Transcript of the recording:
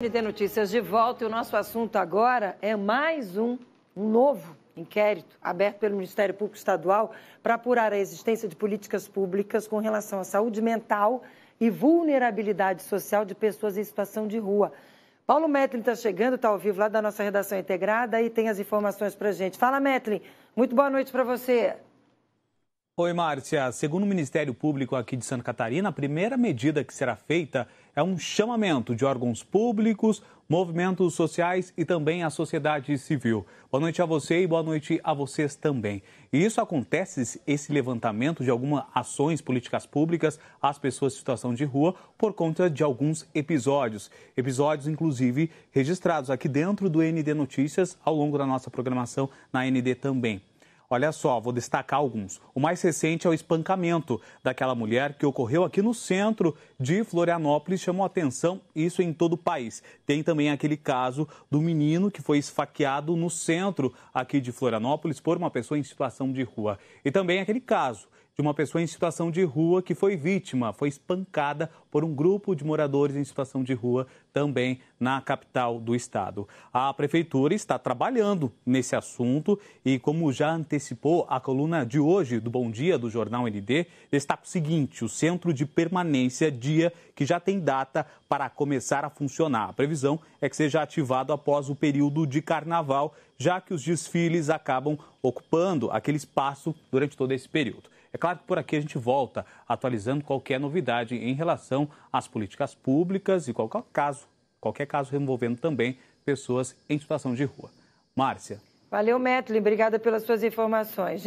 NT Notícias de volta e o nosso assunto agora é mais um, um novo inquérito aberto pelo Ministério Público Estadual para apurar a existência de políticas públicas com relação à saúde mental e vulnerabilidade social de pessoas em situação de rua. Paulo Metlin está chegando, está ao vivo lá da nossa redação integrada e tem as informações para gente. Fala, Metlin, muito boa noite para você. Oi, Márcia. Segundo o Ministério Público aqui de Santa Catarina, a primeira medida que será feita é um chamamento de órgãos públicos, movimentos sociais e também a sociedade civil. Boa noite a você e boa noite a vocês também. E isso acontece, esse levantamento de algumas ações políticas públicas às pessoas em situação de rua, por conta de alguns episódios. Episódios, inclusive, registrados aqui dentro do ND Notícias ao longo da nossa programação na ND também. Olha só, vou destacar alguns. O mais recente é o espancamento daquela mulher que ocorreu aqui no centro de Florianópolis, chamou atenção, isso em todo o país. Tem também aquele caso do menino que foi esfaqueado no centro aqui de Florianópolis por uma pessoa em situação de rua. E também aquele caso de uma pessoa em situação de rua que foi vítima, foi espancada por um grupo de moradores em situação de rua também na capital do estado. A prefeitura está trabalhando nesse assunto e, como já antecipou a coluna de hoje do Bom Dia do Jornal ND, destaca o seguinte: o centro de permanência dia que já tem data para começar a funcionar. A previsão é que seja ativado após o período de carnaval já que os desfiles acabam ocupando aquele espaço durante todo esse período. É claro que por aqui a gente volta atualizando qualquer novidade em relação às políticas públicas e qualquer caso, qualquer caso envolvendo também pessoas em situação de rua. Márcia. Valeu, Metlin. Obrigada pelas suas informações.